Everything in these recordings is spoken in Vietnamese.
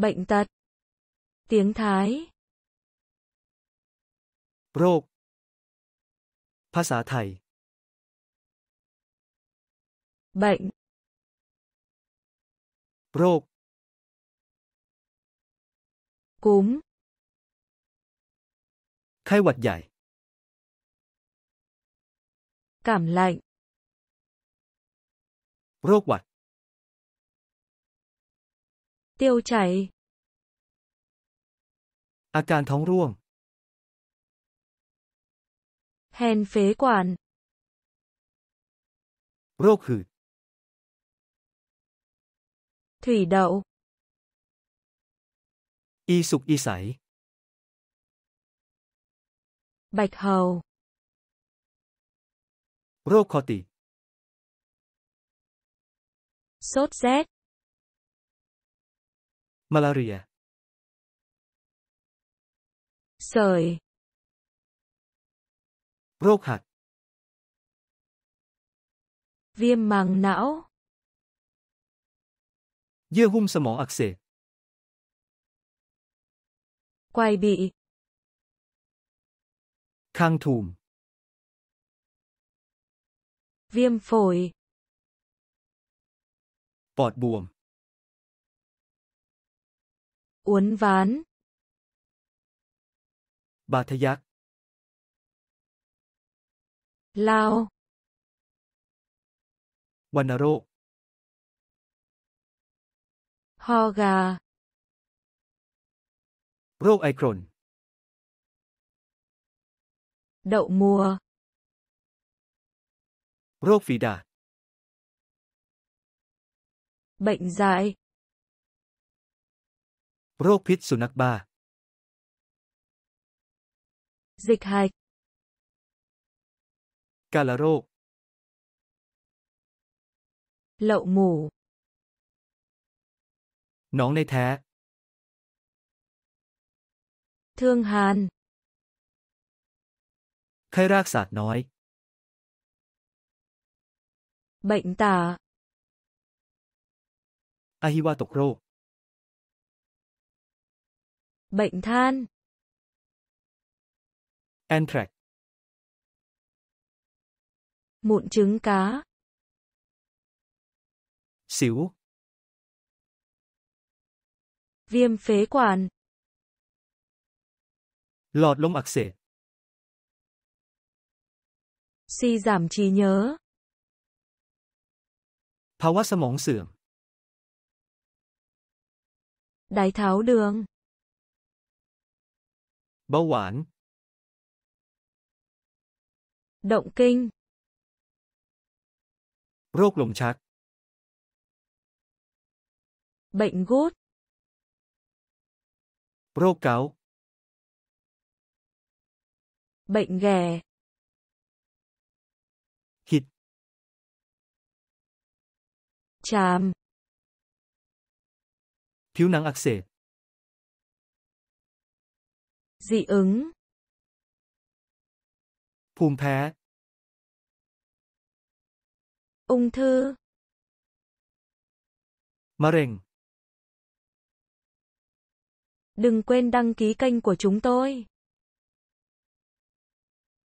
bệnh tật tiếng thái โรคภาษาไทย bệnh โรค cúm ไข้หวัดใหญ่ cảm lạnh โรคหวัด tiêu chảy อาการท้องร่วง hèn phế quản โรคหืด thủy đậu อีสุกอีใส bạch hầu โรคคอติด sốt rét Malaria. Sởi. Rốt hạt. Viêm màng não. Dưa hung sơ mỏ ạc xệ. Quay bị. Khang thùm. Viêm phổi. Bọt buồm uốn ván. Bà thầy giác. Lao. Guanaro. Ho gà. rô Proacron. Đậu mùa. rô Profida. Bệnh dại. โรคพิษสุนัขบ้า Dịch h ạ c กาฬโรค Lậu mủ หนองในแท้ Thương hàn ไข้รากสาดต์น้อย Bệnh tả อหิวาตกโรค bệnh than anthrax mụn trứng cá xỉu viêm phế quản lọt lông ạc xệ suy giảm trí nhớ sườn, đái tháo đường เบาหวาน động kinh, โรคลมชัก bệnh gút, โรคเกาต์ bệnh ghè, หิด chàm, ผิวหนังอักเสบ dị ứng, ứng, ภูมิแพ้ ung thư, มะเร็ง đừng quên đăng ký kênh của chúng tôi.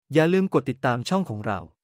và dạ của อย่าลืมกดติดตามช่องของเรา